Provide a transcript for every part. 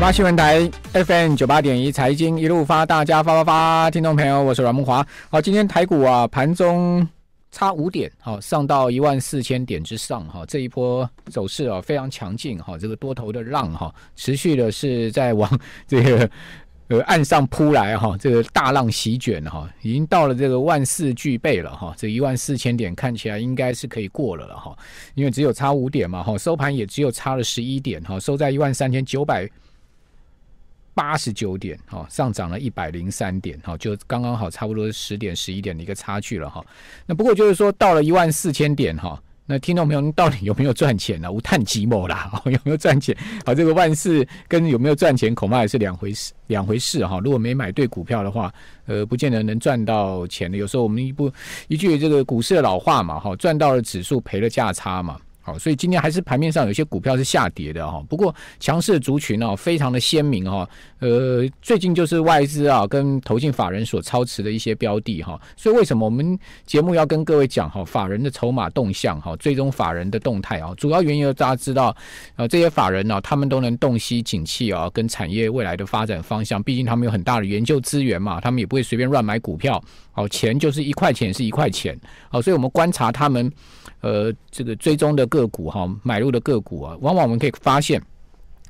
八新闻台 FM 九八点一财经一路发，大家发发发！听众朋友，我是阮梦华。好，今天台股啊，盘中差五点，好上到一万四千点之上。哈，这一波走势啊，非常强劲。哈，这个多头的浪哈，持续的是在往 这个呃岸上扑来。哈，这个大浪席卷哈，已经到了这个万事俱备了。哈，这一万四千点看起来应该是可以过了了。哈，因为只有差五点嘛。哈，收盘也只有差了十一点。哈，收在一万三千九百。八十九点，哈，上涨了一百零三点，哈，就刚刚好，差不多十点十一点的一个差距了，哈。那不过就是说，到了一万四千点，哈，那听众朋友，到底有没有赚钱呢？无探寂寞啦，有没有赚钱？啊，这个万事跟有没有赚钱，恐怕也是两回事，两回事哈。如果没买对股票的话，呃，不见得能赚到钱的。有时候我们一部一句这个股市的老话嘛，哈，赚到了指数，赔了价差嘛。好，所以今天还是盘面上有些股票是下跌的哈。不过强势的族群哦，非常的鲜明哈。呃，最近就是外资啊，跟投信法人所操持的一些标的哈。所以为什么我们节目要跟各位讲哈，法人的筹码动向哈，追踪法人的动态啊？主要原因大家知道，呃，这些法人呢，他们都能洞悉景气啊，跟产业未来的发展方向。毕竟他们有很大的研究资源嘛，他们也不会随便乱买股票。好，钱就是一块钱是一块钱。好，所以我们观察他们，呃，这个追踪的各。个股哈，买入的个股啊，往往我们可以发现，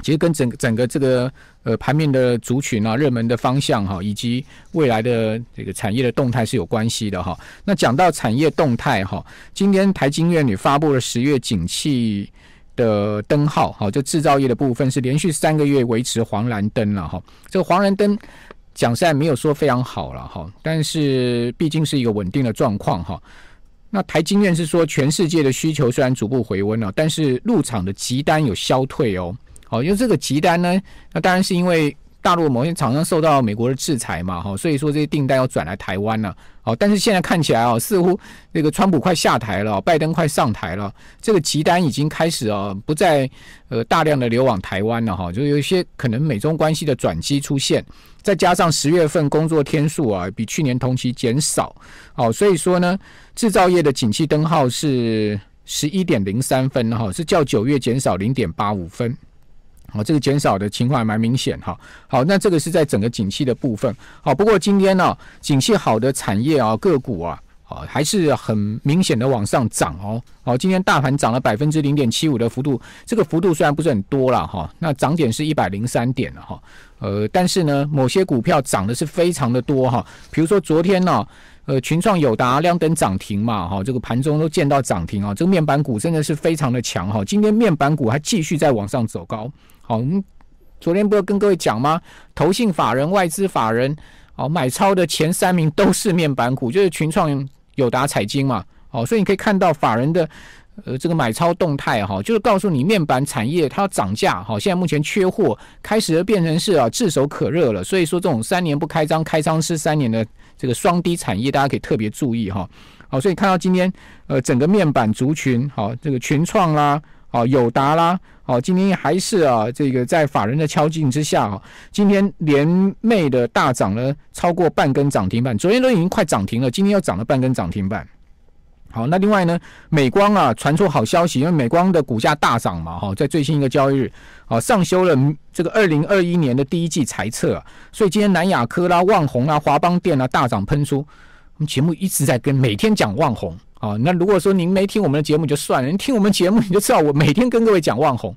其实跟整整个这个呃盘面的族群啊、热门的方向哈，以及未来的这个产业的动态是有关系的哈。那讲到产业动态哈，今天台金院里发布了十月景气的灯号，好，就制造业的部分是连续三个月维持黄蓝灯了哈。这个黄蓝灯讲实在没有说非常好了哈，但是毕竟是一个稳定的状况哈。那台金院是说，全世界的需求虽然逐步回温了，但是入场的急单有消退哦。好，因为这个急单呢，那当然是因为大陆某些厂商受到美国的制裁嘛，哈，所以说这些订单要转来台湾了。好，但是现在看起来哦，似乎那个川普快下台了，拜登快上台了，这个急单已经开始啊，不再呃大量的流往台湾了，哈，就有一些可能美中关系的转机出现，再加上十月份工作天数啊比去年同期减少，好，所以说呢。制造业的景气灯号是十一点零三分哈，是较九月减少零点八五分，好，这个减少的情况还蛮明显哈。好，那这个是在整个景气的部分。好，不过今天呢，景气好的产业啊，个股啊，啊还是很明显的往上涨哦。好，今天大盘涨了百分之零点七五的幅度，这个幅度虽然不是很多了哈，那涨点是一百零三点了哈。呃，但是呢，某些股票涨的是非常的多哈，比如说昨天呢。呃，群创、友达、亮灯涨停嘛，哈，这个盘中都见到涨停啊。这个面板股真的是非常的强哈。今天面板股还继续在往上走高。好，我们昨天不是跟各位讲吗？投信法人、外资法人，哦，买超的前三名都是面板股，就是群创、友达、彩晶嘛。哦，所以你可以看到法人的呃这个买超动态哈，就是告诉你面板产业它要涨价哈。现在目前缺货，开始变成是啊炙手可热了。所以说这种三年不开张，开张是三年的。这个双低产业，大家可以特别注意哈。好，所以看到今天呃整个面板族群，好这个群创啦，哦友达啦，哦今天还是啊这个在法人的敲进之下，哈今天连袂的大涨了超过半根涨停板，昨天都已经快涨停了，今天又涨了半根涨停板。好，那另外呢，美光啊传出好消息，因为美光的股价大涨嘛，哈，在最新一个交易日啊上修了这个二零二一年的第一季财测，所以今天南亚科啦、万红啊、华邦电啊大涨喷出。我们节目一直在跟，每天讲万红。啊。那如果说您没听我们的节目就算了，您听我们节目你就知道我每天跟各位讲万红。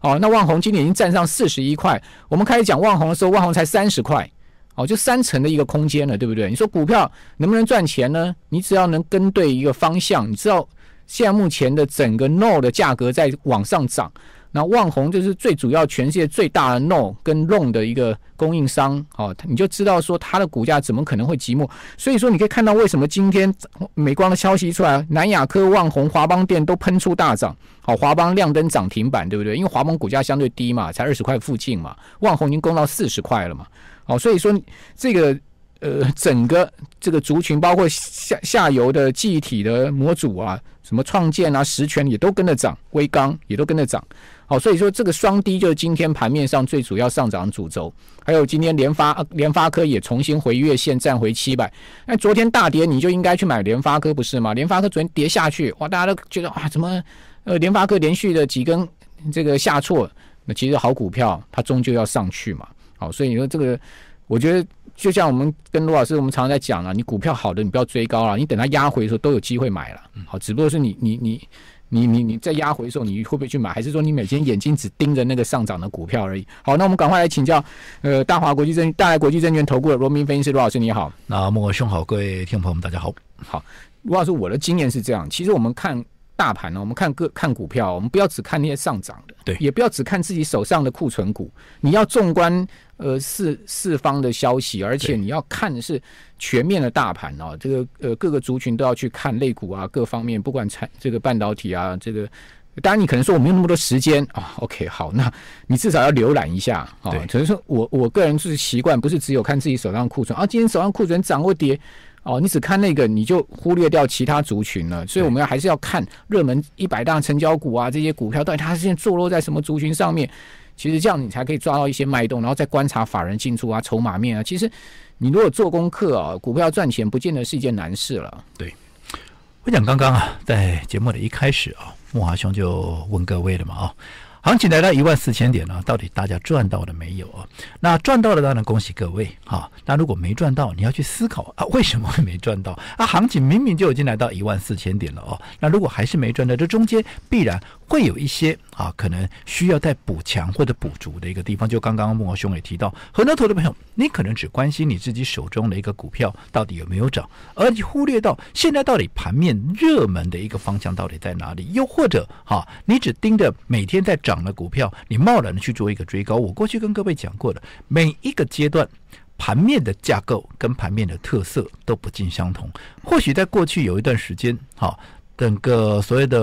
哦，那万红今天已经站上四十一块。我们开始讲万红的时候，万红才三十块。哦，就三层的一个空间了，对不对？你说股票能不能赚钱呢？你只要能跟对一个方向，你知道现在目前的整个 NO 的价格在往上涨，那万红就是最主要全世界最大的 NO 跟 LONG 的一个供应商哦，你就知道说它的股价怎么可能会寂寞。所以说你可以看到为什么今天美光的消息出来，南亚科、万红、华邦电都喷出大涨，好，华邦亮灯涨停板，对不对？因为华邦股价相对低嘛，才二十块附近嘛，万红已经攻到四十块了嘛。好，所以说这个呃，整个这个族群，包括下下游的记忆体的模组啊，什么创建啊，实权也都跟着涨，微刚也都跟着涨。好，所以说这个双低就是今天盘面上最主要上涨的主轴。还有今天联发联发科也重新回月线，站回七百。那昨天大跌，你就应该去买联发科不是吗？联发科昨天跌下去，哇，大家都觉得啊，怎么呃联发科连续的几根这个下挫，那其实好股票它终究要上去嘛。好，所以你说这个，我觉得就像我们跟罗老师，我们常常在讲了，你股票好的，你不要追高了，你等它压回的时候都有机会买了。好，只不过是你，你，你，你，你，你在压回的时候，你会不会去买？还是说你每天眼睛只盯着那个上涨的股票而已？好，那我们赶快来请教，呃，大华国际证大华国际证券投顾的罗明分析师罗老师你好。那莫兄好，各位听众朋友们大家好。好，罗老师，我的经验是这样，其实我们看大盘呢，我们看各看股票，我们不要只看那些上涨的，对，也不要只看自己手上的库存股，你要纵观。呃，四四方的消息，而且你要看的是全面的大盘哦。这个呃，各个族群都要去看类股啊，各方面，不管产这个半导体啊，这个当然你可能说我没有那么多时间啊。OK，好，那你至少要浏览一下啊。只是说，我我个人是习惯，不是只有看自己手上库存啊。今天手上库存涨或跌哦，你只看那个，你就忽略掉其他族群了。所以我们要还是要看热门一百大成交股啊，这些股票到底它现在坐落在什么族群上面。其实这样你才可以抓到一些脉动，然后再观察法人进出啊、筹码面啊。其实你如果做功课啊，股票赚钱不见得是一件难事了。对，我讲刚刚啊，在节目的一开始啊，木华兄就问各位了嘛啊，行情来到一万四千点呢，到底大家赚到了没有啊？那赚到了当然恭喜各位啊，那如果没赚到，你要去思考啊，为什么会没赚到啊？行情明明就已经来到一万四千点了哦，那如果还是没赚到，这中间必然。会有一些啊，可能需要再补强或者补足的一个地方。就刚刚孟豪兄也提到，很多投资朋友，你可能只关心你自己手中的一个股票到底有没有涨，而忽略到现在到底盘面热门的一个方向到底在哪里。又或者哈，你只盯着每天在涨的股票，你贸然的去做一个追高。我过去跟各位讲过的，每一个阶段盘面的架构跟盘面的特色都不尽相同。或许在过去有一段时间哈。整个所谓的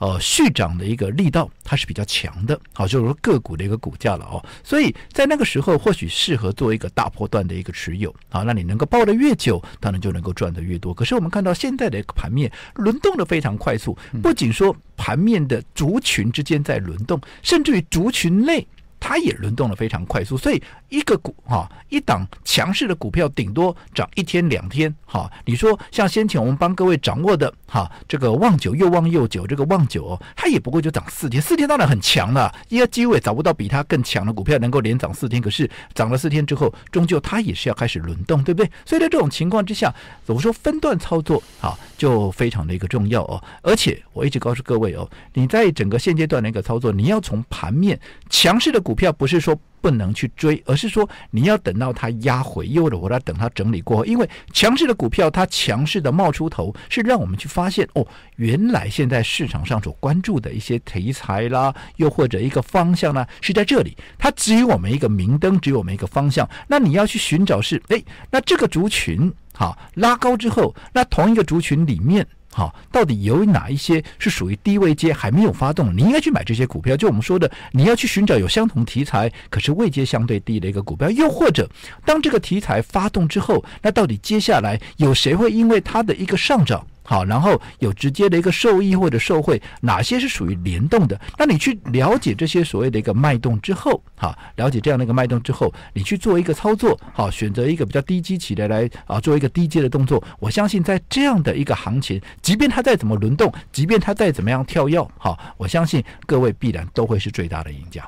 呃续涨的一个力道，它是比较强的，好，就是说个股的一个股价了哦，所以在那个时候或许适合做一个大波段的一个持有，好，让你能够抱得越久，当然就能够赚得越多。可是我们看到现在的一个盘面轮动的非常快速，不仅说盘面的族群之间在轮动，甚至于族群内。它也轮动的非常快速，所以一个股哈，一档强势的股票顶多涨一天两天哈。你说像先前我们帮各位掌握的哈，这个旺九又旺又久，这个旺九哦，它也不过就涨四天，四天当然很强了，一为机会找不到比它更强的股票能够连涨四天。可是涨了四天之后，终究它也是要开始轮动，对不对？所以在这种情况之下，我说分段操作啊。就非常的一个重要哦，而且我一直告诉各位哦，你在整个现阶段的一个操作，你要从盘面强势的股票不是说不能去追，而是说你要等到它压回，又或者我要等它整理过后，因为强势的股票它强势的冒出头，是让我们去发现哦，原来现在市场上所关注的一些题材啦，又或者一个方向呢是在这里，它给予我们一个明灯，给予我们一个方向。那你要去寻找是，哎，那这个族群。好，拉高之后，那同一个族群里面，好，到底有哪一些是属于低位阶还没有发动？你应该去买这些股票。就我们说的，你要去寻找有相同题材，可是位阶相对低的一个股票。又或者，当这个题材发动之后，那到底接下来有谁会因为它的一个上涨？好，然后有直接的一个受益或者受惠，哪些是属于联动的？那你去了解这些所谓的一个脉动之后，好，了解这样的一个脉动之后，你去做一个操作，好，选择一个比较低基起的来啊，做一个低阶的动作。我相信在这样的一个行情，即便它再怎么轮动，即便它再怎么样跳跃，好，我相信各位必然都会是最大的赢家。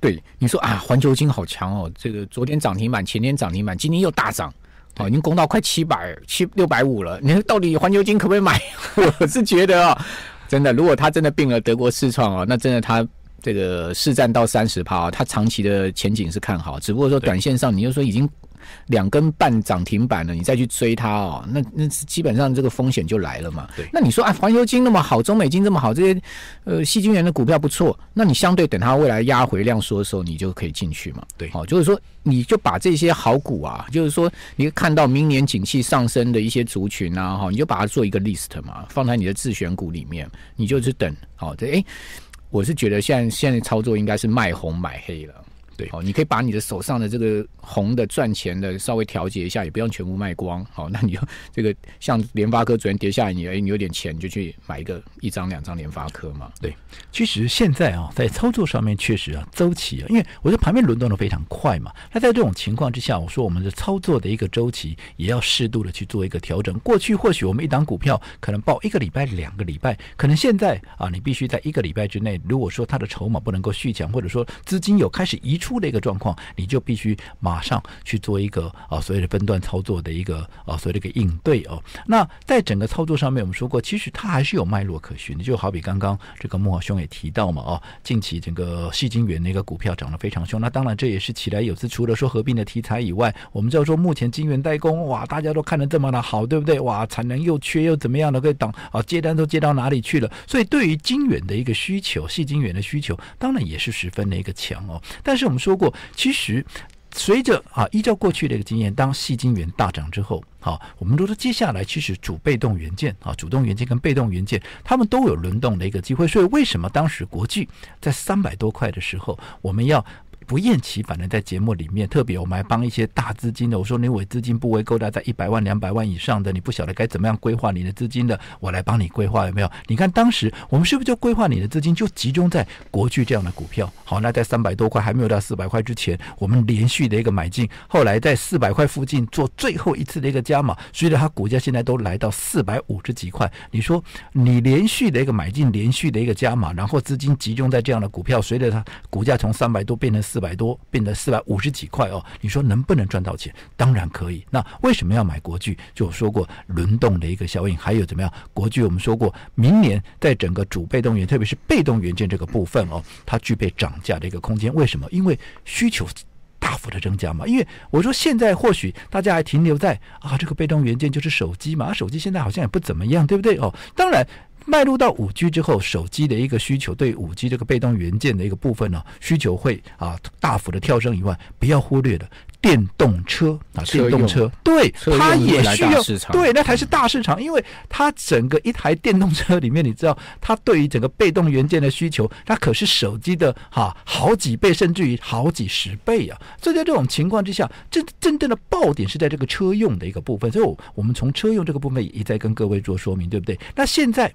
对你说啊，环球金好强哦，这个昨天涨停板，前天涨停板，今天又大涨。哦，已经攻到快七百七六百五了，你到底环球金可不可以买？我是觉得啊，真的，如果他真的病了，德国四创哦，那真的他这个市占到三十趴，他长期的前景是看好，只不过说短线上你就说已经。两根半涨停板了，你再去追它哦，那那基本上这个风险就来了嘛。对，那你说啊，环球金那么好，中美金这么好，这些呃细菌源的股票不错，那你相对等它未来压回量缩的时候，你就可以进去嘛。对，好，就是说你就把这些好股啊，就是说你看到明年景气上升的一些族群啊，哈，你就把它做一个 list 嘛，放在你的自选股里面，你就去等。好，这哎，我是觉得现在现在操作应该是卖红买黑了。对哦，你可以把你的手上的这个红的赚钱的稍微调节一下，也不要全部卖光。好，那你就这个像联发科昨天跌下来，你哎，你有点钱就去买一个一张两张联发科嘛。对，其实现在啊，在操作上面确实啊，周期啊，因为我觉得盘面轮动的非常快嘛。那在这种情况之下，我说我们的操作的一个周期也要适度的去做一个调整。过去或许我们一档股票可能报一个礼拜、两个礼拜，可能现在啊，你必须在一个礼拜之内，如果说它的筹码不能够续强，或者说资金有开始移出。出的一个状况，你就必须马上去做一个啊，所谓的分段操作的一个啊，所谓的一个应对哦。那在整个操作上面，我们说过，其实它还是有脉络可循的。就好比刚刚这个莫兄也提到嘛，哦，近期整个细源的那个股票涨得非常凶。那当然，这也是起来有次，除了说合并的题材以外，我们知道说目前金源代工，哇，大家都看得这么的好，对不对？哇，产能又缺又怎么样？的，可以挡啊，接单都接到哪里去了？所以对于金源的一个需求，细金源的需求，当然也是十分的一个强哦。但是我们。说过，其实随着啊，依照过去的一个经验，当细晶元大涨之后，好，我们都说接下来其实主被动元件啊，主动元件跟被动元件，他们都有轮动的一个机会。所以为什么当时国际在三百多块的时候，我们要？不厌其烦的在节目里面，特别我们还帮一些大资金的，我说你我资金部位够大，在一百万两百万以上的，你不晓得该怎么样规划你的资金的，我来帮你规划，有没有？你看当时我们是不是就规划你的资金就集中在国剧这样的股票？好，那在三百多块还没有到四百块之前，我们连续的一个买进，后来在四百块附近做最后一次的一个加码。随着它股价现在都来到四百五十几块，你说你连续的一个买进，连续的一个加码，然后资金集中在这样的股票，随着它股价从三百多变成四。四百多变得四百五十几块哦，你说能不能赚到钱？当然可以。那为什么要买国巨？就说过轮动的一个效应，还有怎么样？国巨我们说过，明年在整个主被动元，特别是被动元件这个部分哦，它具备涨价的一个空间。为什么？因为需求大幅的增加嘛。因为我说现在或许大家还停留在啊，这个被动元件就是手机嘛，手机现在好像也不怎么样，对不对？哦，当然。迈入到五 G 之后，手机的一个需求对五 G 这个被动元件的一个部分呢，需求会啊大幅的跳升。以外，不要忽略的电动车啊，电动车对它也需要，对那才是大市场，因为它整个一台电动车里面，你知道它对于整个被动元件的需求，它可是手机的哈好几倍，甚至于好几十倍啊。所以在这种情况之下，真真正的爆点是在这个车用的一个部分。所以，我们从车用这个部分一再跟各位做说明，对不对？那现在。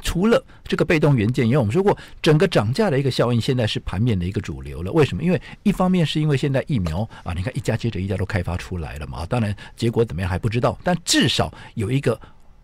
除了这个被动元件，因为我们说过，整个涨价的一个效应，现在是盘面的一个主流了。为什么？因为一方面是因为现在疫苗啊，你看一家接着一家都开发出来了嘛。当然结果怎么样还不知道，但至少有一个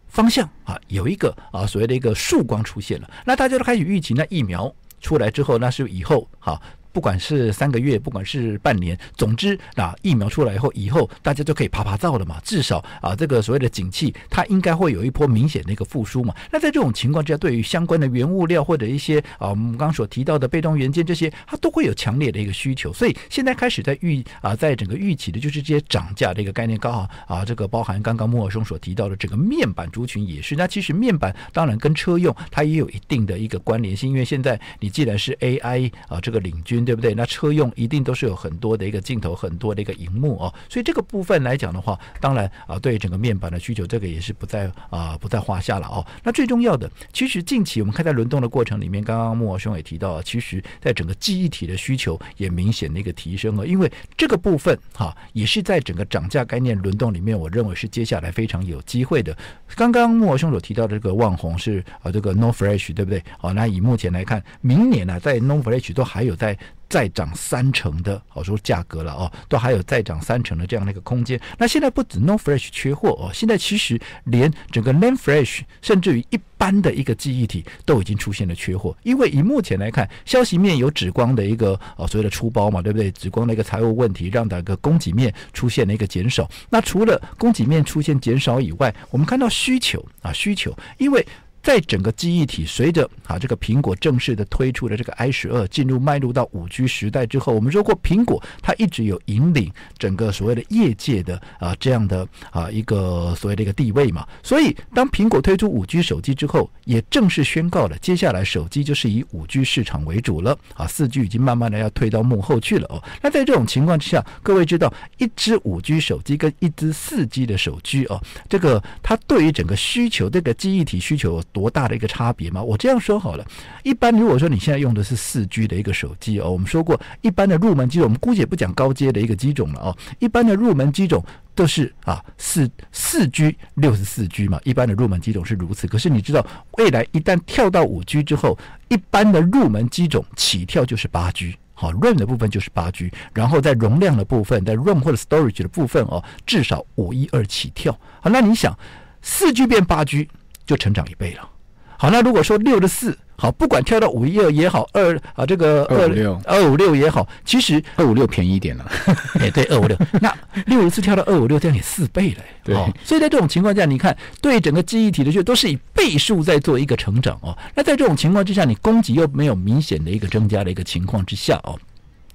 方向啊，有一个啊所谓的一个曙光出现了。那大家都开始预期，那疫苗出来之后，那是以后好。不管是三个月，不管是半年，总之，啊，疫苗出来以后，以后大家就可以爬爬灶了嘛。至少啊，这个所谓的景气，它应该会有一波明显的一个复苏嘛。那在这种情况之下，对于相关的原物料或者一些啊，我们刚刚所提到的被动元件这些，它都会有强烈的一个需求。所以现在开始在预啊，在整个预期的就是这些涨价的一个概念，刚好啊，这个包含刚刚莫尔松所提到的整个面板族群也是。那其实面板当然跟车用它也有一定的一个关联性，因为现在你既然是 AI 啊，这个领军。对不对？那车用一定都是有很多的一个镜头，很多的一个荧幕哦，所以这个部分来讲的话，当然啊，对于整个面板的需求，这个也是不在啊不在话下了哦。那最重要的，其实近期我们看在轮动的过程里面，刚刚莫兄也提到，其实在整个记忆体的需求也明显的一个提升哦，因为这个部分哈，也是在整个涨价概念轮动里面，我认为是接下来非常有机会的。刚刚莫兄所提到的这个旺红是啊，这个 n o Flash 对不对？好，那以目前来看，明年呢，在 n o Flash 都还有在。再涨三成的，好说价格了哦，都还有再涨三成的这样的一个空间。那现在不止 n o fresh 缺货哦，现在其实连整个 n a m e fresh，甚至于一般的一个记忆体都已经出现了缺货。因为以目前来看，消息面有紫光的一个哦所谓的出包嘛，对不对？紫光的一个财务问题，让整个供给面出现了一个减少。那除了供给面出现减少以外，我们看到需求啊需求，因为。在整个记忆体，随着啊这个苹果正式的推出的这个 i 十二进入迈入到五 G 时代之后，我们说过苹果它一直有引领整个所谓的业界的啊这样的啊一个所谓的一个地位嘛，所以当苹果推出五 G 手机之后，也正式宣告了接下来手机就是以五 G 市场为主了啊，四 G 已经慢慢的要推到幕后去了哦。那在这种情况之下，各位知道一支五 G 手机跟一支四 G 的手机哦，这个它对于整个需求这个记忆体需求。多大的一个差别吗？我这样说好了，一般如果说你现在用的是四 G 的一个手机哦，我们说过一般的入门机种，我们姑且不讲高阶的一个机种了哦，一般的入门机种都是啊四四 G 六十四 G 嘛，一般的入门机种是如此。可是你知道未来一旦跳到五 G 之后，一般的入门机种起跳就是八 G，好，ROM 的部分就是八 G，然后在容量的部分，在 ROM 或者 Storage 的部分哦，至少五一二起跳。好，那你想四 G 变八 G？就成长一倍了。好，那如果说六十四，好，不管跳到五一二也好，二啊这个二六二五六也好，其实二五六便宜一点了。哎，对，二五六。那六十四跳到二五六，这样也四倍了。对，所以在这种情况下，你看对整个记忆体的就都是以倍数在做一个成长哦。那在这种情况之下，你供给又没有明显的一个增加的一个情况之下哦，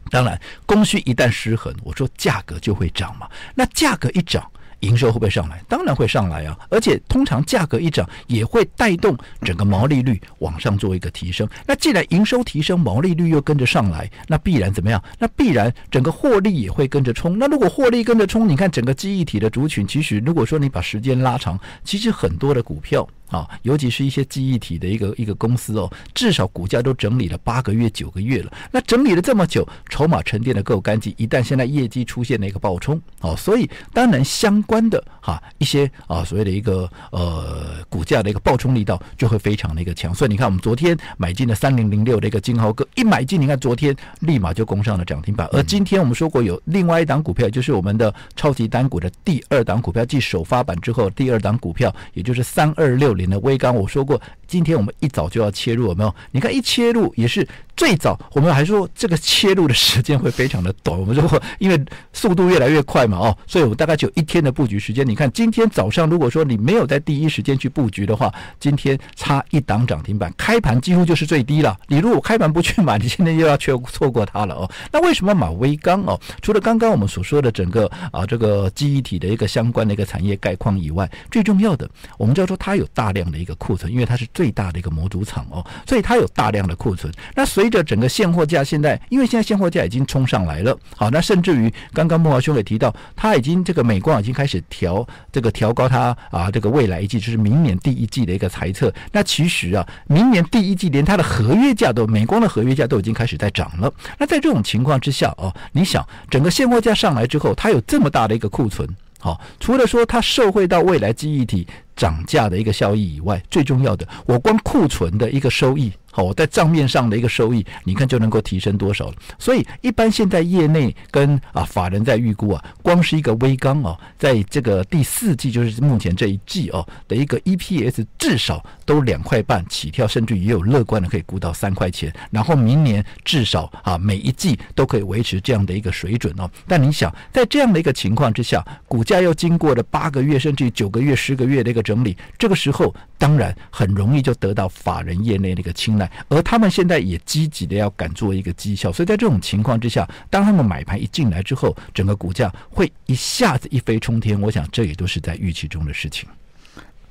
当然供需一旦失衡，我说价格就会涨嘛。那价格一涨。营收会不会上来？当然会上来啊！而且通常价格一涨，也会带动整个毛利率往上做一个提升。那既然营收提升，毛利率又跟着上来，那必然怎么样？那必然整个获利也会跟着冲。那如果获利跟着冲，你看整个记忆体的族群，其实如果说你把时间拉长，其实很多的股票。啊，尤其是一些记忆体的一个一个公司哦，至少股价都整理了八个月、九个月了。那整理了这么久，筹码沉淀的够干净。一旦现在业绩出现了一个暴冲，哦，所以当然相关的哈一些啊所谓的一个呃股价的一个暴冲力道就会非常的一个强。所以你看，我们昨天买进了三零零六的一个金豪哥，一买进，你看昨天立马就攻上了涨停板。而今天我们说过有另外一档股票，就是我们的超级单股的第二档股票，继首发版之后第二档股票，也就是三二六零。那威刚我说过。今天我们一早就要切入，有没有？你看，一切入也是最早。我们还说这个切入的时间会非常的短。我们说，因为速度越来越快嘛，哦，所以我们大概只有一天的布局时间。你看，今天早上如果说你没有在第一时间去布局的话，今天差一档涨停板，开盘几乎就是最低了。你如果开盘不去买，你今天又要缺错过它了哦。那为什么买微钢哦？除了刚刚我们所说的整个啊这个记忆体的一个相关的一个产业概况以外，最重要的，我们叫做它有大量的一个库存，因为它是最最大的一个模组厂哦，所以它有大量的库存。那随着整个现货价现在，因为现在现货价已经冲上来了，好，那甚至于刚刚莫浩兄也提到，他已经这个美光已经开始调这个调高它啊，这个未来一季就是明年第一季的一个猜测。那其实啊，明年第一季连它的合约价都美光的合约价都已经开始在涨了。那在这种情况之下哦，你想整个现货价上来之后，它有这么大的一个库存，好，除了说它受惠到未来记忆体。涨价的一个效益以外，最重要的，我光库存的一个收益。好，我在账面上的一个收益，你看就能够提升多少了。所以，一般现在业内跟啊法人在预估啊，光是一个微钢哦，在这个第四季，就是目前这一季哦的一个 EPS 至少都两块半起跳，甚至也有乐观的可以估到三块钱。然后明年至少啊每一季都可以维持这样的一个水准哦。但你想，在这样的一个情况之下，股价又经过了八个月甚至九个月、十个月的一个整理，这个时候。当然很容易就得到法人业内那个青睐，而他们现在也积极的要敢做一个绩效，所以在这种情况之下，当他们买盘一进来之后，整个股价会一下子一飞冲天。我想这也都是在预期中的事情。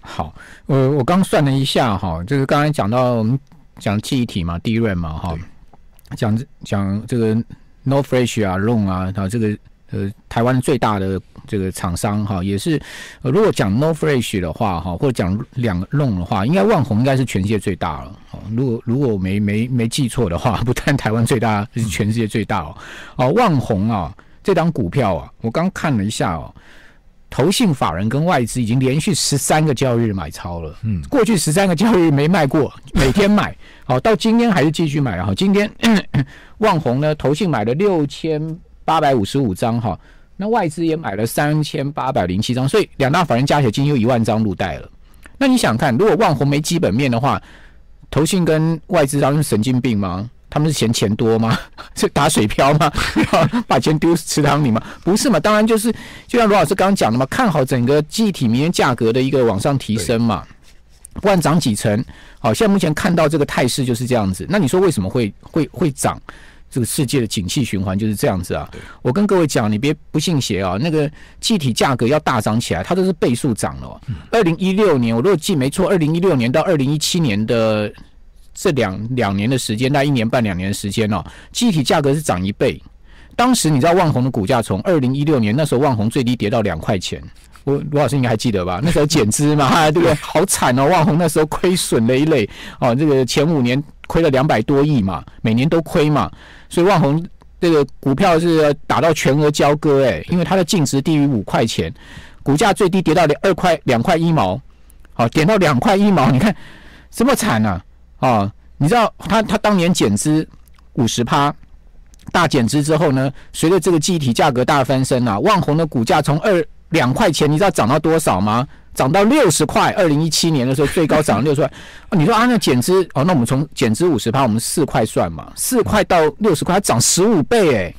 好，呃，我刚算了一下哈，就是刚才讲到我们讲气体嘛，一润嘛哈，讲讲这个 no fresh 啊，long 啊，然后这个。呃，台湾最大的这个厂商哈，也是，如果讲 No Fresh 的话哈，或者讲两弄的话，应该万红应该是全世界最大了。哦，如果如果我没没没记错的话，不但台湾最大，是全世界最大哦。哦，万红啊，这张股票啊，我刚看了一下哦，投信法人跟外资已经连续十三个交易日买超了。嗯，过去十三个交易日没卖过，每天买，好，到今天还是继续买后今天 万红呢，投信买了六千。八百五十五张哈，那外资也买了三千八百零七张，所以两大法人加起来今天又一万张入袋了。那你想看，如果万红没基本面的话，投信跟外资他们是神经病吗？他们是嫌钱多吗？是打水漂吗？把钱丢池塘里吗？不是嘛？当然就是，就像罗老师刚刚讲的嘛，看好整个气体明天价格的一个往上提升嘛，不管涨几成。好，现在目前看到这个态势就是这样子。那你说为什么会会会涨？这个世界的景气循环就是这样子啊！我跟各位讲，你别不信邪啊！那个气体价格要大涨起来，它都是倍数涨了。二零一六年，我如果记没错，二零一六年到二零一七年的这两两年的时间，那一年半两年的时间哦，气体价格是涨一倍。当时你知道万红的股价从二零一六年那时候万红最低跌到两块钱，我罗老师应该还记得吧？那时候减资嘛，对不对？好惨哦，万红那时候亏损累累哦，这个前五年。亏了两百多亿嘛，每年都亏嘛，所以万红这个股票是打到全额交割哎，因为它的净值低于五块钱，股价最低跌到两二块两块一毛，好点到两块一毛，你看这么惨啊啊！你知道他他当年减资五十趴，大减资之后呢，随着这个集体价格大翻身呐，万红的股价从二两块钱，你知道涨到多少吗？涨到六十块，二零一七年的时候最高涨了六十块。你说啊，那减资哦，那我们从减资五十趴，我们四块算嘛？四块到六十块，它涨十五倍哎！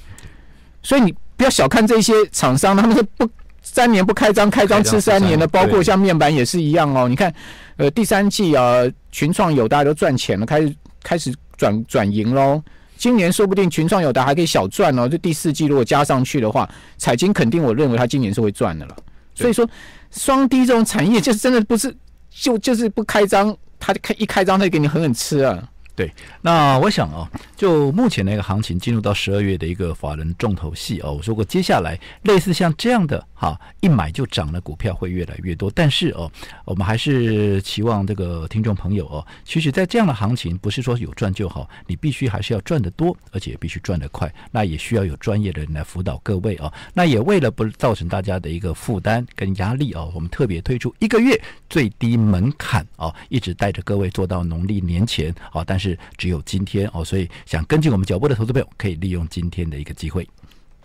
所以你不要小看这些厂商，他们是不三年不开张，开张吃三年的。包括像面板也是一样哦。你看，呃，第三季啊，群创有大家都赚钱了，开始开始转转盈喽。今年说不定群创有的还可以小赚哦。就第四季如果加上去的话，彩金肯定我认为它今年是会赚的了。所以说。双低这种产业就是真的不是，就就是不开张，他就开一开张他就给你狠狠吃啊。对，那我想哦，就目前的一个行情进入到十二月的一个法人重头戏哦，如果接下来类似像这样的哈，一买就涨的股票会越来越多，但是哦，我们还是期望这个听众朋友哦，其实，在这样的行情，不是说有赚就好，你必须还是要赚的多，而且必须赚得快，那也需要有专业的人来辅导各位哦。那也为了不造成大家的一个负担跟压力哦，我们特别推出一个月最低门槛哦，一直带着各位做到农历年前哦，但是。是只有今天哦，所以想跟进我们脚步的投资朋友，可以利用今天的一个机会。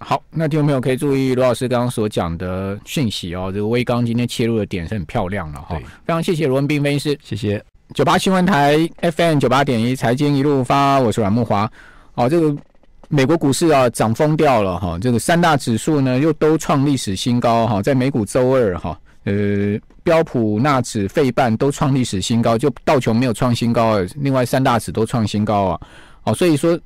好，那听众朋友可以注意罗老师刚刚所讲的讯息哦，这个微刚今天切入的点是很漂亮了哈。非常谢谢罗文斌分析师，谢谢九八新闻台 FM 九八点一财经一路发，我是阮木华。哦，这个美国股市啊涨疯掉了哈，这个三大指数呢又都创历史新高哈，在美股周二哈。呃，标普、纳指、费半都创历史新高，就道琼没有创新高另外三大指都创新高啊，好，所以说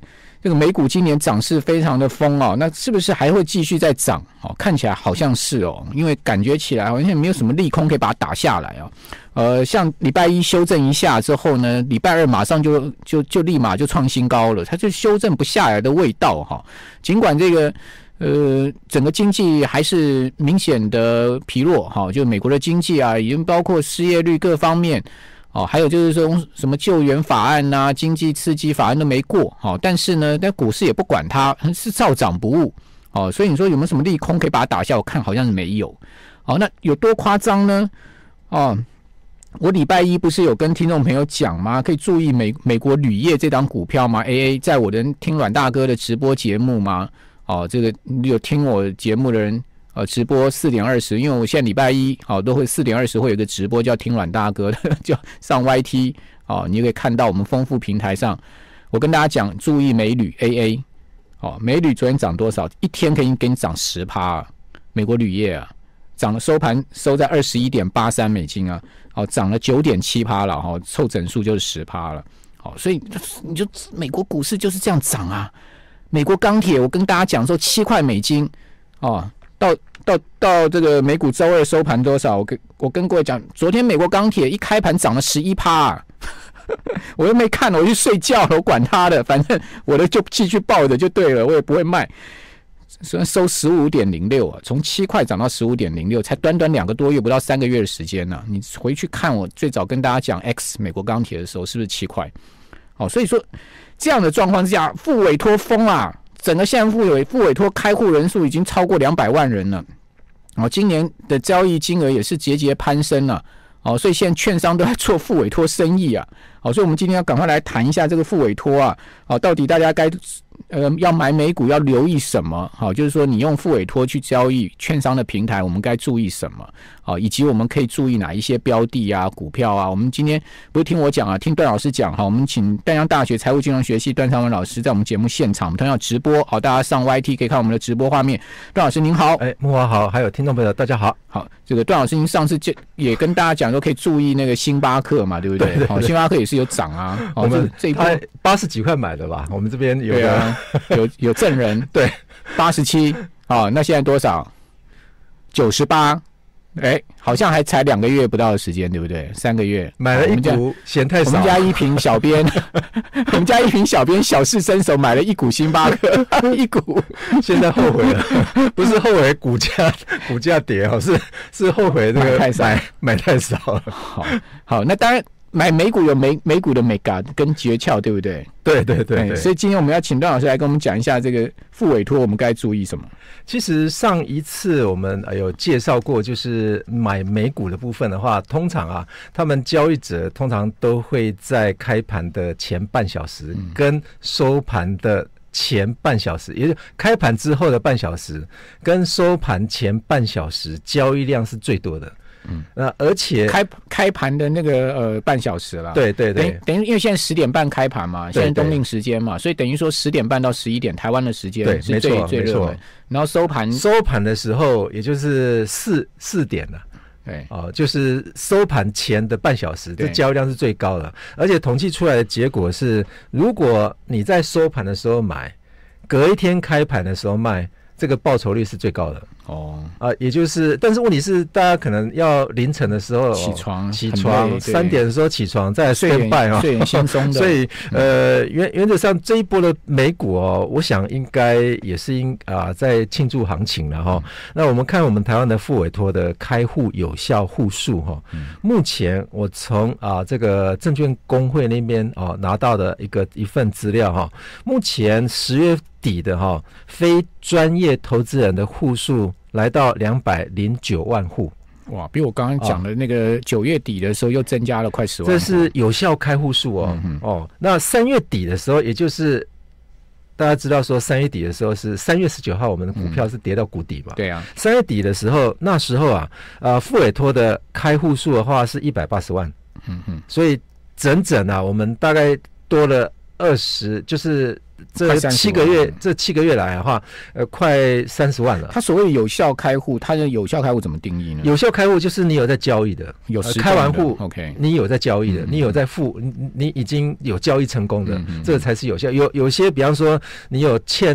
这个美股今年涨势非常的疯哦。那是不是还会继续在涨？哦，看起来好像是哦，因为感觉起来好像没有什么利空可以把它打下来啊。呃，像礼拜一修正一下之后呢，礼拜二马上就就就立马就创新高了，它就修正不下来的味道哈。尽管这个。呃，整个经济还是明显的疲弱哈，就美国的经济啊，已经包括失业率各方面哦，还有就是说，什么救援法案呐、经济刺激法案都没过哈。但是呢，那股市也不管它，是照涨不误哦。所以你说有没有什么利空可以把它打下？我看好像是没有。哦，那有多夸张呢？哦，我礼拜一不是有跟听众朋友讲吗？可以注意美美国铝业这档股票吗？A A，在我的听阮大哥的直播节目吗？哦，这个有听我节目的人，呃，直播四点二十，因为我现在礼拜一，哦，都会四点二十会有个直播，叫听阮大哥，的，叫上 YT，哦，你可以看到我们丰富平台上，我跟大家讲，注意美女 AA，哦，美女昨天涨多少？一天可以给你涨十趴，美国铝业啊，涨收盘收在二十一点八三美金啊，哦，涨了九点七趴了哈，凑整数就是十趴了，好，所以你就美国股市就是这样涨啊。美国钢铁，我跟大家讲说七块美金，哦，到到到这个美股周二收盘多少？我跟我跟各位讲，昨天美国钢铁一开盘涨了十一趴，我又没看，我去睡觉了，我管他的，反正我的就继续抱着就对了，我也不会卖。虽然收十五点零六啊，从七块涨到十五点零六，才短短两个多月，不到三个月的时间呢。你回去看我最早跟大家讲 X 美国钢铁的时候，是不是七块？哦，所以说。这样的状况之下，副委托疯啦！整个现在副委副委托开户人数已经超过两百万人了。哦，今年的交易金额也是节节攀升了。哦，所以现在券商都在做副委托生意啊。哦，所以我们今天要赶快来谈一下这个副委托啊。哦，到底大家该呃要买美股要留意什么？好，就是说你用副委托去交易券商的平台，我们该注意什么？好，以及我们可以注意哪一些标的啊、股票啊？我们今天不是听我讲啊，听段老师讲哈。我们请淡江大学财务金融学系段长文老师在我们节目现场，我们同样直播。好，大家上 YT 可以看我们的直播画面。段老师您好，哎，木华好，还有听众朋友大家好。好，这个段老师，您上次就也跟大家讲说可以注意那个星巴克嘛，对不对？好，星巴克也是有涨啊。我们这一块八十几块买的吧？我们这边有啊，有有证人 对，八十七。好，那现在多少？九十八。哎，好像还才两个月不到的时间，对不对？三个月，买了一股，嫌太少。我们家一瓶小编，我们家一瓶小编，小事伸手买了一股星巴克，一股，现在后悔了，不是后悔股价股价跌哦，是是后悔那个太少，买太少了。好，好，那当然。买美股有美美股的美感跟诀窍，对不对？对对对。所以今天我们要请段老师来跟我们讲一下这个副委托，我们该注意什么？其实上一次我们有介绍过，就是买美股的部分的话，通常啊，他们交易者通常都会在开盘的前半小时跟收盘的前半小时，也就是开盘之后的半小时跟收盘前半小时，交易量是最多的。嗯，而且开开盘的那个呃半小时了，对对对，等于因为现在十点半开盘嘛，现在冬令时间嘛，所以等于说十点半到十一点台湾的时间对，没错没错。然后收盘收盘的时候，也就是四四点了，对，哦，就是收盘前的半小时，这交易量是最高的。而且统计出来的结果是，如果你在收盘的时候买，隔一天开盘的时候卖，这个报酬率是最高的。哦，啊，也就是，但是问题是，大家可能要凌晨的时候起床，起床三点的时候起床，再睡眼睡眼惺忪的，所以呃，原原则上这一波的美股哦，我想应该也是应啊，在庆祝行情了哈。那我们看我们台湾的副委托的开户有效户数哈，目前我从啊这个证券工会那边哦拿到的一个一份资料哈，目前十月。底的哈，非专业投资人的户数来到两百零九万户，哇，比我刚刚讲的那个九月底的时候又增加了快十万。这是有效开户数哦，哦，那三月底的时候，也就是大家知道说三月底的时候是三月十九号，我们的股票是跌到谷底嘛？对啊，三月底的时候，那时候啊，呃，富尔托的开户数的话是一百八十万，嗯哼。所以整整啊，我们大概多了二十，就是。这七个月，这七个月来的话，呃，快三十万了。他所谓有效开户，他的有效开户怎么定义呢？有效开户就是你有在交易的，有开完户，OK，你有在交易的，你有在付，你已经有交易成功的，这才是有效。有有些，比方说你有欠。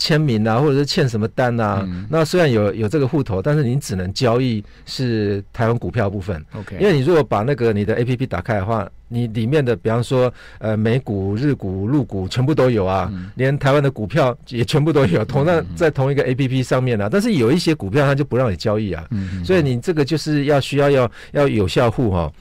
签名啊，或者是欠什么单啊？那虽然有有这个户头，但是你只能交易是台湾股票部分。OK，因为你如果把那个你的 APP 打开的话，你里面的比方说呃美股、日股、陆股全部都有啊，连台湾的股票也全部都有，同样在同一个 APP 上面啊。但是有一些股票它就不让你交易啊，所以你这个就是要需要要要有效户哈。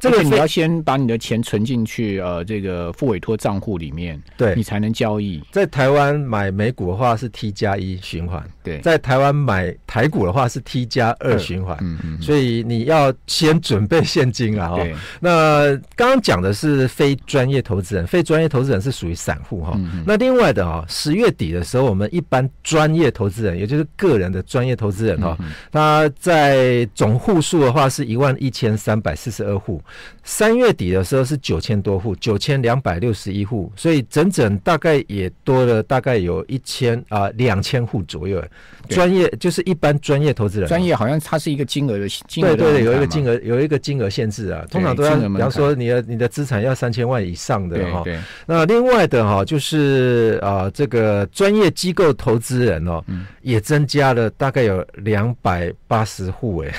这个你要先把你的钱存进去，呃，这个付委托账户里面，对你才能交易。在台湾买美股的话是 T 加一循环，对，在台湾买台股的话是 T 加二循环，嗯嗯，所以你要先准备现金了哈。那刚刚讲的是非专业投资人，非专业投资人是属于散户哈。那另外的啊，十月底的时候，我们一般专业投资人，也就是个人的专业投资人哈，他在总户数的话是一万一千三百四十二户。三月底的时候是九千多户，九千两百六十一户，所以整整大概也多了大概有一千啊两千户左右。专业就是一般专业投资人，专业好像它是一个金额的，对对对，有一个金额有一个金额限制啊。通常都要，比方说你的你的资产要三千万以上的哈。那另外的哈就是啊这个专业机构投资人哦，也增加了大概有两百八十户哎。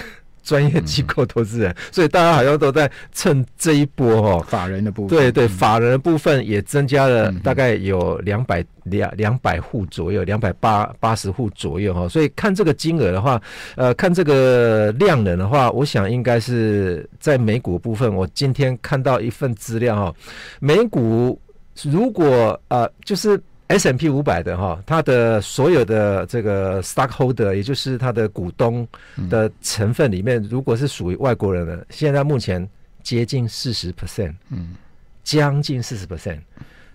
专业机构投资人，所以大家好像都在趁这一波哦，法人的部分，对对，法人的部分也增加了，大概有两百两两百户左右，两百八八十户左右哈。所以看这个金额的话，呃，看这个量能的话，我想应该是在美股部分。我今天看到一份资料哈，美股如果呃就是。S M n P 五百的哈，它的所有的这个 stockholder，也就是它的股东的成分里面，如果是属于外国人的，现在目前接近四十 percent，嗯，将近四十 percent。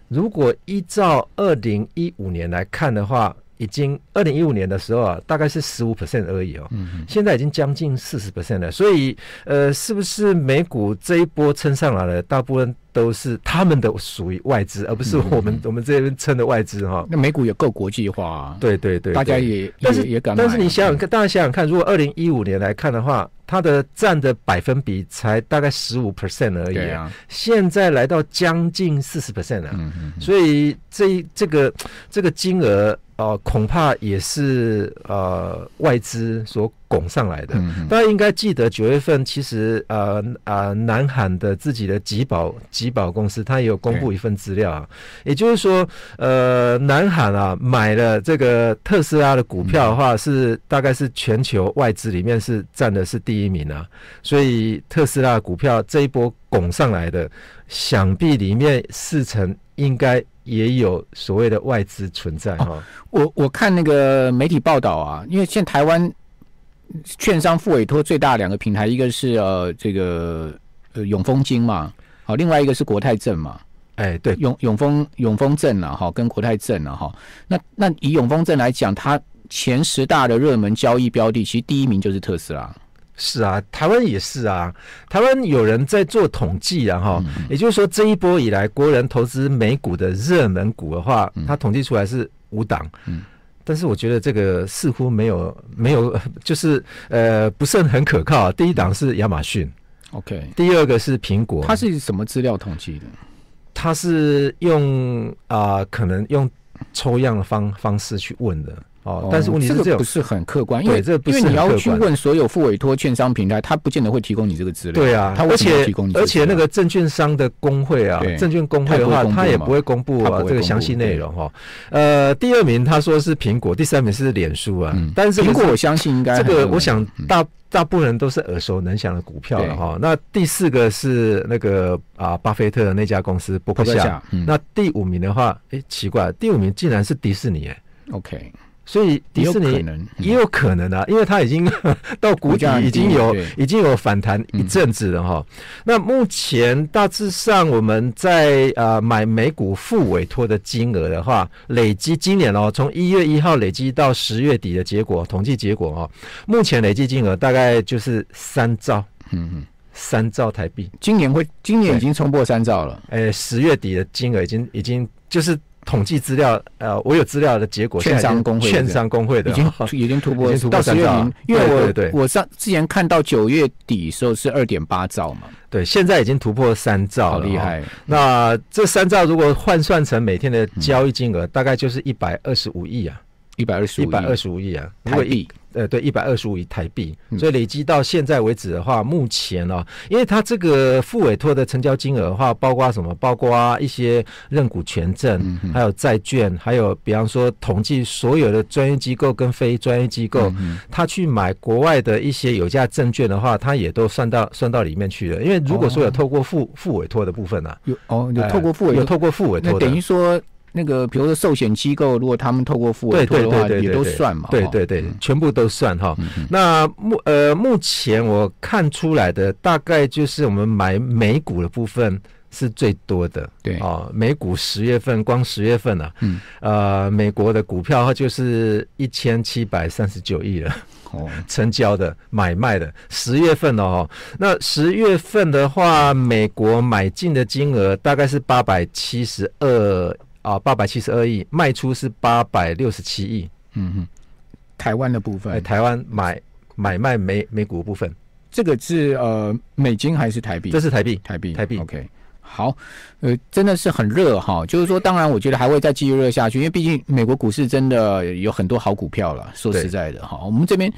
如果依照二零一五年来看的话。已经二零一五年的时候啊，大概是十五 percent 而已哦，现在已经将近四十 percent 了。所以，呃，是不是美股这一波撑上来了，大部分都是他们的属于外资，而不是我们我们这边撑的外资哈？那美股也够国际化啊！对对对，大家也是也敢。但是你想想看，大家想想看，如果二零一五年来看的话，它的占的百分比才大概十五 percent 而已啊，现在来到将近四十 percent 啊，所以这这个这个金额。哦，恐怕也是呃外资所拱上来的。大家应该记得九月份，其实呃呃，南韩的自己的集宝集宝公司，它也有公布一份资料啊，也就是说，呃，南韩啊买了这个特斯拉的股票的话，是大概是全球外资里面是占的是第一名啊，所以特斯拉股票这一波拱上来的，想必里面四成应该。也有所谓的外资存在哈，我我看那个媒体报道啊，因为现台湾券商副委托最大两个平台，一个是呃这个呃永丰金嘛，好，另外一个是国泰证嘛，哎，对，永永丰永丰证了哈，跟国泰证了哈，那那以永丰证来讲，它前十大的热门交易标的，其实第一名就是特斯拉。是啊，台湾也是啊。台湾有人在做统计，啊，后也就是说，这一波以来，国人投资美股的热门股的话，他统计出来是五档。嗯，但是我觉得这个似乎没有没有，就是呃，不是很可靠。第一档是亚马逊，OK，第二个是苹果。它是什么资料统计的？它是用啊，可能用抽样的方方式去问的。哦，但是问题这个不是很客观，因为这因为你要去问所有副委托券商平台，他不见得会提供你这个资料。对啊，他而且而且那个证券商的工会啊，证券工会的话，他也不会公布这个详细内容哈。呃，第二名他说是苹果，第三名是脸书啊，但是苹果我相信应该这个，我想大大部分人都是耳熟能详的股票了哈。那第四个是那个啊，巴菲特那家公司伯克夏。那第五名的话，哎，奇怪，第五名竟然是迪士尼哎。OK。所以迪士尼也有可能啊，因为它已经 到谷底，已经有已经有反弹一阵子了哈。那目前大致上我们在呃买美股付委托的金额的话，累积今年哦，从一月一号累积到十月底的结果统计结果哦，目前累计金额大概就是三兆，嗯嗯，三兆台币。今年会今年已经冲破三兆了，哎，十月底的金额已经已经就是。统计资料，呃，我有资料的结果，券商工会，券商工会的已经已经突破到十月因为我我上之前看到九月底时候是二点八兆嘛，对，现在已经突破三兆，好厉害。那这三兆如果换算成每天的交易金额，大概就是一百二十五亿啊，一百二十五亿，一百二十五亿啊，个亿。呃，对，一百二十五亿台币，所以累积到现在为止的话，目前哦，因为它这个副委托的成交金额的话，包括什么？包括一些认股权证，还有债券，还有比方说统计所有的专业机构跟非专业机构，他去买国外的一些有价证券的话，他也都算到算到里面去了。因为如果说有透过副副委托的部分呢，有哦，有透过负有透过负委托的，等于说。那个，比如说寿险机构，如果他们透过复额的话，也都算嘛。对对对，全部都算哈。那目呃，目前我看出来的大概就是我们买美股的部分是最多的。对哦，美股十月份光十月份呢，呃，美国的股票就是一千七百三十九亿了，成交的买卖的十月份哦。那十月份的话，美国买进的金额大概是八百七十二。啊，八百七十二亿卖出是八百六十七亿。嗯哼，台湾的部分，台湾买买卖美美股部分，这个是呃美金还是台币？这是台币，台币，台币。OK，好，呃，真的是很热哈，就是说，当然我觉得还会再继续热下去，因为毕竟美国股市真的有很多好股票了。说实在的，哈，我们这边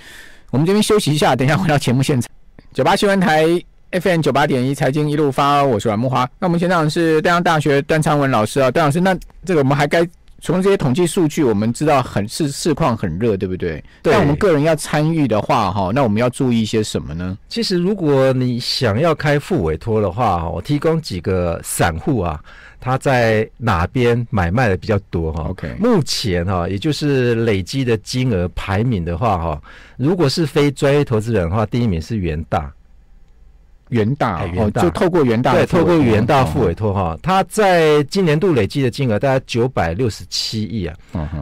我们这边休息一下，等一下回到节目现场，九八新闻台。FM 九八点一财经一路发，我是阮木华。那我们现场是丹阳大学段昌文老师啊，段老师，那这个我们还该从这些统计数据，我们知道很是市况很热，对不对？那我们个人要参与的话，哈，那我们要注意一些什么呢？其实，如果你想要开副委托的话，哈，我提供几个散户啊，他在哪边买卖的比较多哈？OK，目前哈，也就是累积的金额排名的话，哈，如果是非专业投资人的话，第一名是元大。元大哦，就透过元大，对，透过元大副委托哈，他在今年度累计的金额大概九百六十七亿啊。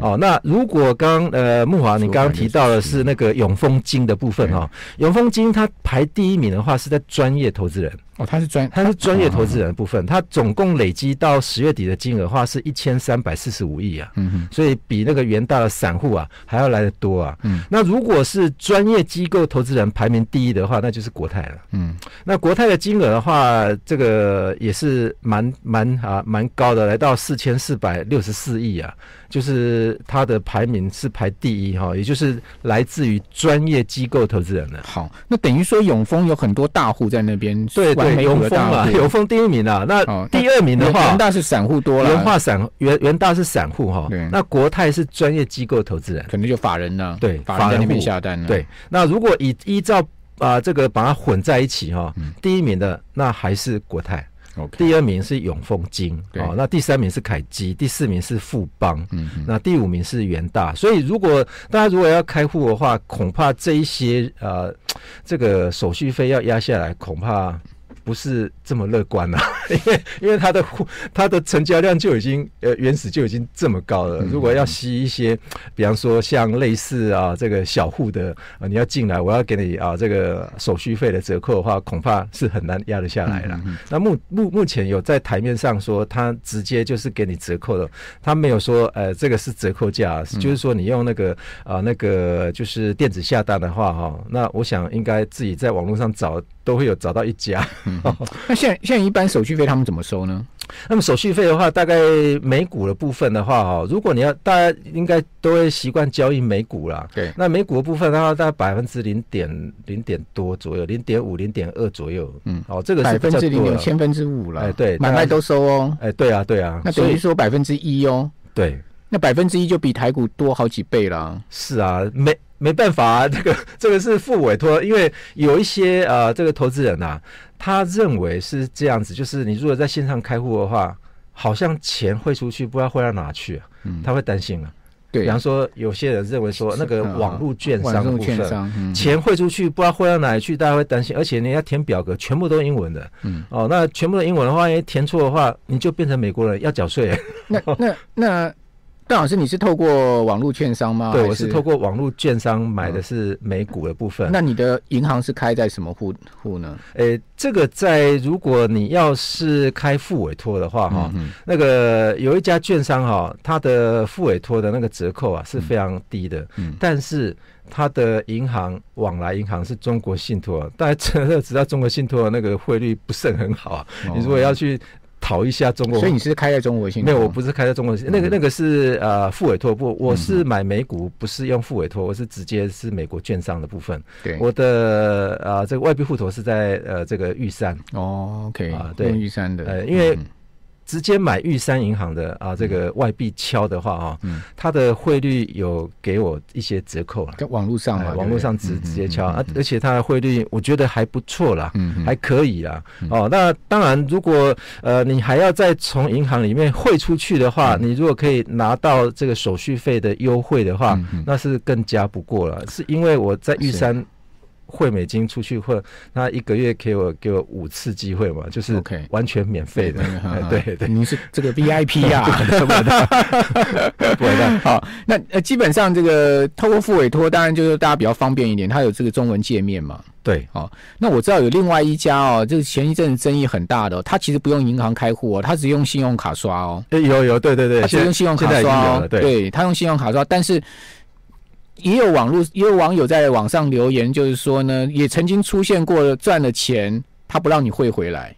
哦，那如果刚呃，木华你刚刚提到的是那个永丰金的部分哈，永丰金它排第一名的话是在专业投资人。哦，他是专他是专业投资人的部分，他总共累积到十月底的金额话是一千三百四十五亿啊，嗯所以比那个元大的散户啊还要来得多啊，嗯，那如果是专业机构投资人排名第一的话，那就是国泰了，嗯，那国泰的金额的话，这个也是蛮蛮啊蛮高的，来到四千四百六十四亿啊。就是它的排名是排第一哈，也就是来自于专业机构投资人了。好，那等于说永丰有很多大户在那边，对对，永丰嘛，永丰第一名啊。那第二名的话，元大是散户多了，元化散原元元大是散户哈。那国泰是专业机构投资人，肯定就法人呢，对，法人会下单。对，那如果以依照啊这个把它混在一起哈，第一名的那还是国泰。第二名是永丰金，啊，那第三名是凯基，第四名是富邦，嗯，那第五名是元大。所以，如果大家如果要开户的话，恐怕这一些呃，这个手续费要压下来，恐怕。不是这么乐观了，因为因为它的它的成交量就已经呃原始就已经这么高了。如果要吸一些，比方说像类似啊这个小户的，啊你要进来，我要给你啊这个手续费的折扣的话，恐怕是很难压得下来了。那目目目前有在台面上说，他直接就是给你折扣的，他没有说呃这个是折扣价，就是说你用那个啊那个就是电子下单的话哈，那我想应该自己在网络上找都会有找到一家。哦，那现在现在一般手续费他们怎么收呢？那么手续费的话，大概美股的部分的话，哈，如果你要大家应该都会习惯交易美股啦，对，那美股的部分，然大概百分之零点零点多左右，零点五、零点二左右，嗯，哦，这个是百分之零点千分之五了，哎，对，买卖都收哦，哎，对啊，对啊，那等于说百分之一哦，对，那百分之一就比台股多好几倍啦。是啊，每。没办法啊，这个这个是付委托，因为有一些啊，这个投资人呐，他认为是这样子，就是你如果在线上开户的话，好像钱汇出去不知道汇到哪去，他会担心啊。对，比方说有些人认为说那个网络券商部分，钱汇出去不知道汇到哪里去，大家会担心，而且你要填表格全部都英文的，哦，那全部都英文的话，填错的话你就变成美国人要缴税。那那 那。邓老师，你是透过网络券商吗？对，我是透过网络券商买的是美股的部分。那你的银行是开在什么户户呢？诶，这个在如果你要是开副委托的话，哈，那个有一家券商哈，它的副委托的那个折扣啊是非常低的，但是它的银行往来银行是中国信托，大家真的知道中国信托那个汇率不是很好，啊。你如果要去。讨一下中国，所以你是开在中国银行？没有，我不是开在中国银行，那个那个是呃副委托。不，我是买美股，不是用副委托，我是直接是美国券商的部分。对，我的呃这个外币户头是在呃这个玉山。哦，OK，啊，对，玉山的，呃，因为。直接买玉山银行的啊，这个外币敲的话啊，它的汇率有给我一些折扣了。在网络上嘛，网络上直直接敲啊，而且它的汇率我觉得还不错嗯、还可以啦。哦，那当然，如果呃你还要再从银行里面汇出去的话，你如果可以拿到这个手续费的优惠的话，那是更加不过了。是因为我在玉山。汇美金出去混，那一个月给我给我五次机会嘛，就是完全免费的，对 对。于是这个 VIP 啊，好 的，好。那基本上这个透过付委托，当然就是大家比较方便一点，它有这个中文界面嘛。对，好。那我知道有另外一家哦，就是前一阵子争议很大的，他其实不用银行开户哦，他只用信用卡刷哦。哎，有有，对对对，它用信用卡刷，对只用信用卡刷对他用信用卡刷但是。也有网络，也有网友在网上留言，就是说呢，也曾经出现过赚了钱，他不让你汇回来，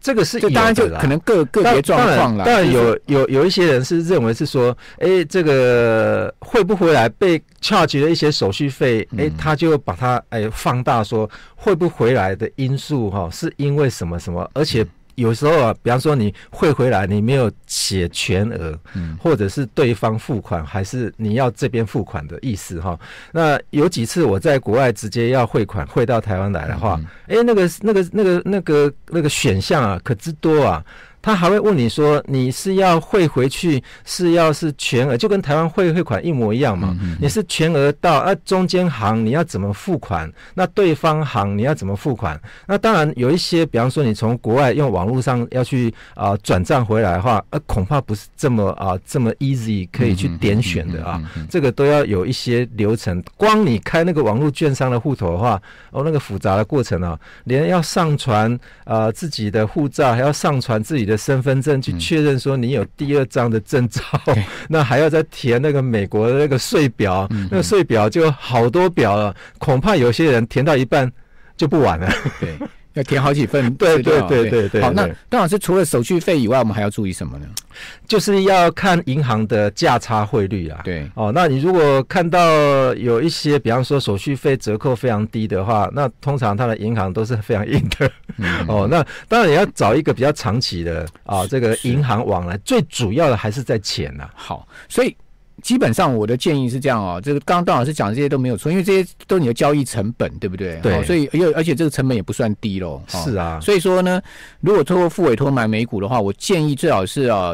这个是当然就可能个个别状况了。当然有有有一些人是认为是说，哎，这个汇不回来，被撬取了一些手续费，哎，他就把它哎放大说汇不回来的因素哈，是因为什么什么，而且。有时候啊，比方说你汇回来，你没有写全额，嗯，或者是对方付款，还是你要这边付款的意思哈？那有几次我在国外直接要汇款汇到台湾来的话，哎，那个那个那个那个那个选项啊，可之多啊。他还会问你说你是要汇回去是要是全额就跟台湾汇汇款一模一样嘛？你是全额到啊中间行你要怎么付款？那对方行你要怎么付款？那当然有一些，比方说你从国外用网络上要去啊转账回来的话，呃恐怕不是这么啊这么 easy 可以去点选的啊，这个都要有一些流程。光你开那个网络券商的户头的话，哦那个复杂的过程啊，连要上传啊自己的护照，还要上传自己。的身份证去确认说你有第二张的证照，那还要再填那个美国的那个税表，那个税表就好多表了，恐怕有些人填到一半就不玩了。对。要填好几份，对对对对对。好，那邓老师除了手续费以外，我们还要注意什么呢？就是要看银行的价差汇率啊。对，哦，那你如果看到有一些，比方说手续费折扣非常低的话，那通常它的银行都是非常硬的。哦，那当然也要找一个比较长期的啊，这个银行往来最主要的还是在钱呐。好，所以。基本上我的建议是这样哦，这个刚刚段老师讲的这些都没有错，因为这些都是你的交易成本，对不对？对。所以，又而且这个成本也不算低喽。是啊。所以说呢，如果通过副委托买美股的话，我建议最好是啊，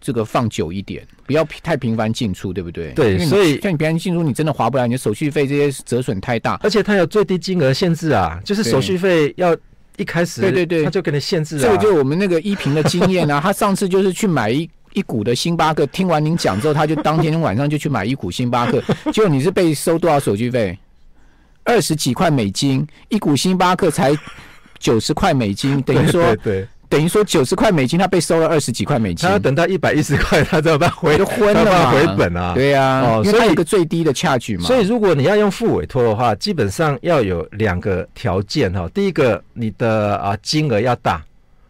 这个放久一点，不要太频繁进出，对不对？对。所以，像你频繁进出，你真的划不来，你的手续费这些折损太大。而且它有最低金额限制啊，就是手续费要一开始，对对对，他就给你限制。了、这个就是我们那个依萍的经验啊，他上次就是去买一。一股的星巴克，听完您讲之后，他就当天晚上就去买一股星巴克。结果你是被收多少手续费？二十几块美金，一股星巴克才九十块美金，等于说，对，等于说九十块美金，他被收了二十几块美金。他要等到一百一十块，他怎么办？回的婚啊，回本啊，对啊，哦，所以一个最低的差距嘛。所以如果你要用付委托的话，基本上要有两个条件哈。第一个，你的啊金额要大，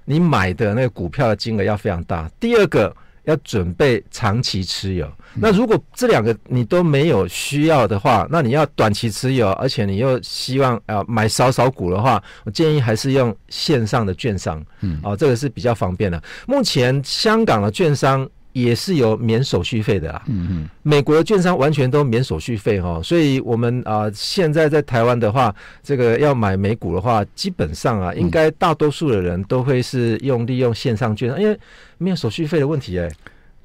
你买的那个股票的金额要非常大。第二个。要准备长期持有，那如果这两个你都没有需要的话，那你要短期持有，而且你又希望啊买少少股的话，我建议还是用线上的券商，嗯，哦，这个是比较方便的。目前香港的券商。也是有免手续费的啊。嗯嗯，美国的券商完全都免手续费哈，所以我们啊现在在台湾的话，这个要买美股的话，基本上啊，应该大多数的人都会是用利用线上券商，因为没有手续费的问题哎，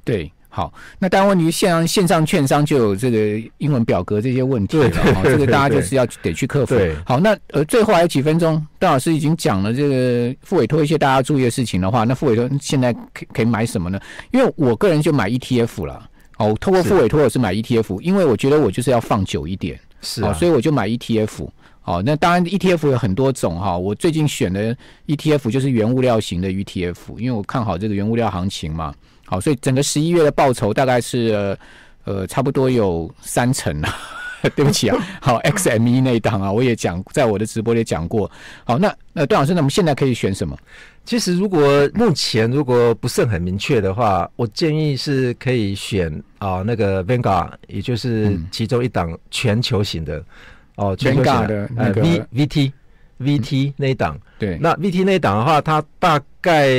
对。好，那当然，题线线上券商就有这个英文表格这些问题，哈，这个大家就是要得去克服。好，那呃，最后还有几分钟，邓老师已经讲了这个付委托一些大家注意的事情的话，那付委托现在可可以买什么呢？因为我个人就买 ETF 了，哦，透过付委托我是买 ETF，因为我觉得我就是要放久一点，是啊，所以我就买 ETF。哦，那当然 ETF 有很多种哈，我最近选的 ETF 就是原物料型的 ETF，因为我看好这个原物料行情嘛。好，所以整个十一月的报酬大概是呃呃差不多有三成啊，对不起啊。好，XME 那一档啊，我也讲，在我的直播也讲过。好，那那段老师，那我们现在可以选什么？其实如果目前如果不是很明确的话，我建议是可以选啊那个 Venga，也就是其中一档全球型的哦，全港的那个 VT VT 那一档。对，那 VT 那一档的话，它大。概，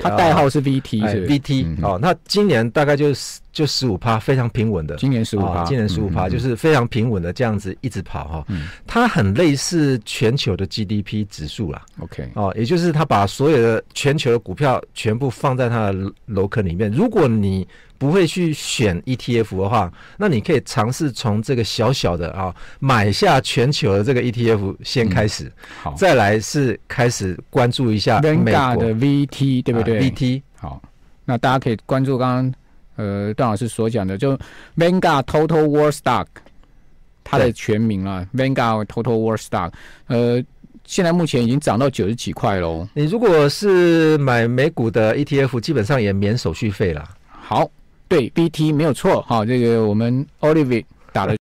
他代号是 VT，VT 哦，那今年大概就是。就十五趴，非常平稳的。今年十五，趴，今年十五趴就是非常平稳的这样子一直跑哈。它很类似全球的 GDP 指数啦。OK，哦，也就是它把所有的全球的股票全部放在它的楼坑里面。如果你不会去选 ETF 的话，那你可以尝试从这个小小的啊买下全球的这个 ETF 先开始，再来是开始关注一下美国的 VT 对不对？VT 好，那大家可以关注刚刚。呃，段老师所讲的，就 v a n g a Total War Stock，它的全名啊 v a n g a Total War Stock，呃，现在目前已经涨到九十几块咯。你如果是买美股的 ETF，基本上也免手续费了。好，对，BT 没有错哈、哦，这个我们 o l i v i e